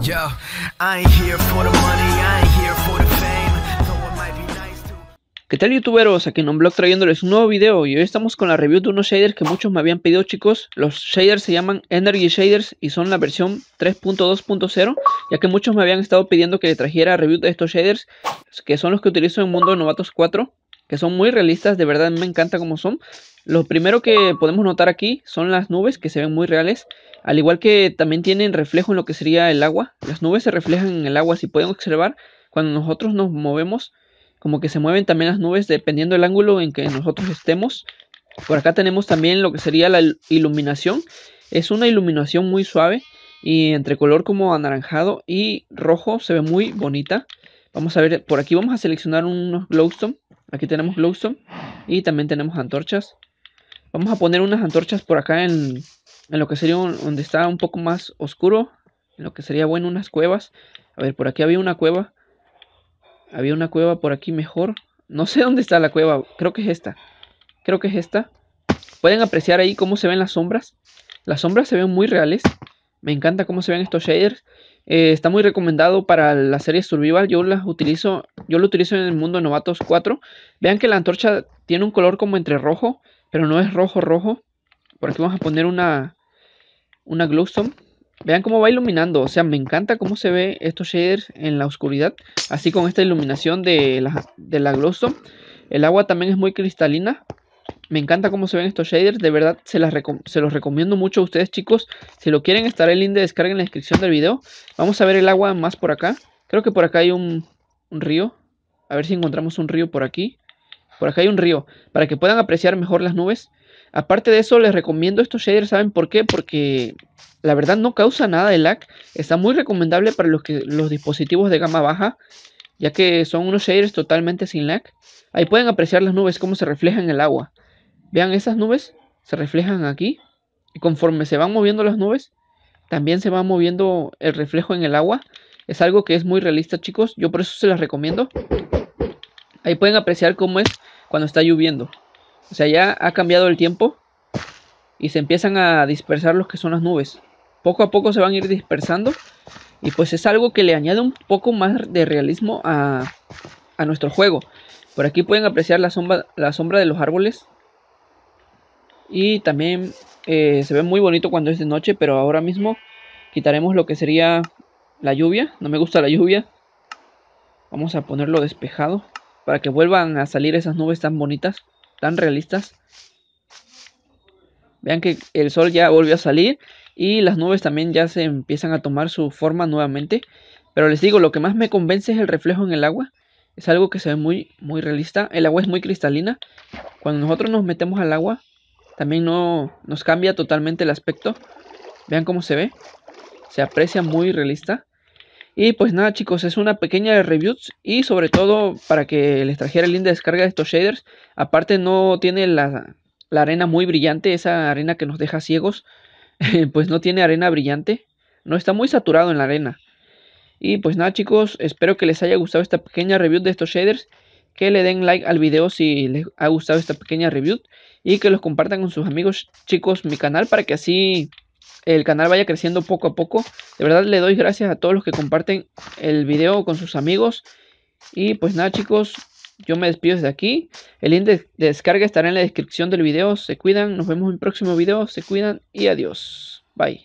Yo, I here for the money, I here for the ¿Qué tal youtuberos? Aquí en blog trayéndoles un nuevo video y hoy estamos con la review de unos shaders que muchos me habían pedido chicos. Los shaders se llaman Energy Shaders y son la versión 3.2.0 ya que muchos me habían estado pidiendo que le trajera review de estos shaders que son los que utilizo en Mundo Novatos 4 que son muy realistas, de verdad me encanta como son. Lo primero que podemos notar aquí son las nubes que se ven muy reales, al igual que también tienen reflejo en lo que sería el agua. Las nubes se reflejan en el agua, si pueden observar, cuando nosotros nos movemos, como que se mueven también las nubes dependiendo del ángulo en que nosotros estemos. Por acá tenemos también lo que sería la iluminación. Es una iluminación muy suave y entre color como anaranjado y rojo se ve muy bonita. Vamos a ver, por aquí vamos a seleccionar unos glowstone Aquí tenemos glowstone y también tenemos antorchas. Vamos a poner unas antorchas por acá en, en lo que sería donde está un poco más oscuro. En lo que sería bueno unas cuevas. A ver, por aquí había una cueva. Había una cueva por aquí mejor. No sé dónde está la cueva. Creo que es esta. Creo que es esta. Pueden apreciar ahí cómo se ven las sombras. Las sombras se ven muy reales. Me encanta cómo se ven estos shaders. Eh, está muy recomendado para la serie Survival. Yo las utilizo, yo lo utilizo en el mundo Novatos 4. Vean que la antorcha tiene un color como entre rojo, pero no es rojo rojo. Por aquí vamos a poner una, una glowstone. Vean cómo va iluminando, o sea, me encanta cómo se ve estos shaders en la oscuridad, así con esta iluminación de la, de la glowstone. El agua también es muy cristalina, me encanta cómo se ven estos shaders, de verdad se, los recomiendo mucho a ustedes chicos. Si lo quieren estar el link de descarga en la descripción del video. Vamos a ver el agua más por acá. Creo que por acá hay un, río. A ver si encontramos un río por aquí. Por acá hay un río, para que puedan apreciar mejor las nubes. Aparte de eso, les recomiendo estos shaders, ¿saben por qué? Porque la verdad no causa nada de lag. Está muy recomendable para los, que, los dispositivos de gama baja, ya que son unos shaders totalmente sin lag. Ahí pueden apreciar las nubes, cómo se reflejan en el agua. Vean, esas nubes se reflejan aquí y conforme se van moviendo las nubes, también se va moviendo el reflejo en el agua. Es algo que es muy realista, chicos. Yo por eso se las recomiendo. Ahí pueden apreciar cómo es cuando está lloviendo. O sea, ya ha cambiado el tiempo y se empiezan a dispersar los que son las nubes. Poco a poco se van a ir dispersando y pues es algo que le añade un poco más de realismo a, a nuestro juego. Por aquí pueden apreciar la sombra, la sombra de los árboles y también eh, se ve muy bonito cuando es de noche, pero ahora mismo quitaremos lo que sería la lluvia. No me gusta la lluvia. Vamos a ponerlo despejado para que vuelvan a salir esas nubes tan bonitas, tan realistas. Vean que el sol ya volvió a salir y las nubes también ya se empiezan a tomar su forma nuevamente. Pero les digo, lo que más me convence es el reflejo en el agua. Es algo que se ve muy, muy realista. El agua es muy cristalina. Cuando nosotros nos metemos al agua, también no nos cambia totalmente el aspecto. Vean cómo se ve. Se aprecia muy realista. Y pues nada chicos, es una pequeña review y sobre todo para que les trajera el descarga de estos shaders. Aparte no tiene la, la arena muy brillante, esa arena que nos deja ciegos. pues no tiene arena brillante. No está muy saturado en la arena. Y pues nada chicos, espero que les haya gustado esta pequeña review de estos shaders. Que le den like al video si les ha gustado esta pequeña review y que los compartan con sus amigos chicos mi canal para que así el canal vaya creciendo poco a poco. De verdad le doy gracias a todos los que comparten el video con sus amigos. Y pues nada chicos, yo me despido desde aquí. El link de descarga estará en la descripción del video. Se cuidan, nos vemos en el próximo video. Se cuidan y adiós. Bye.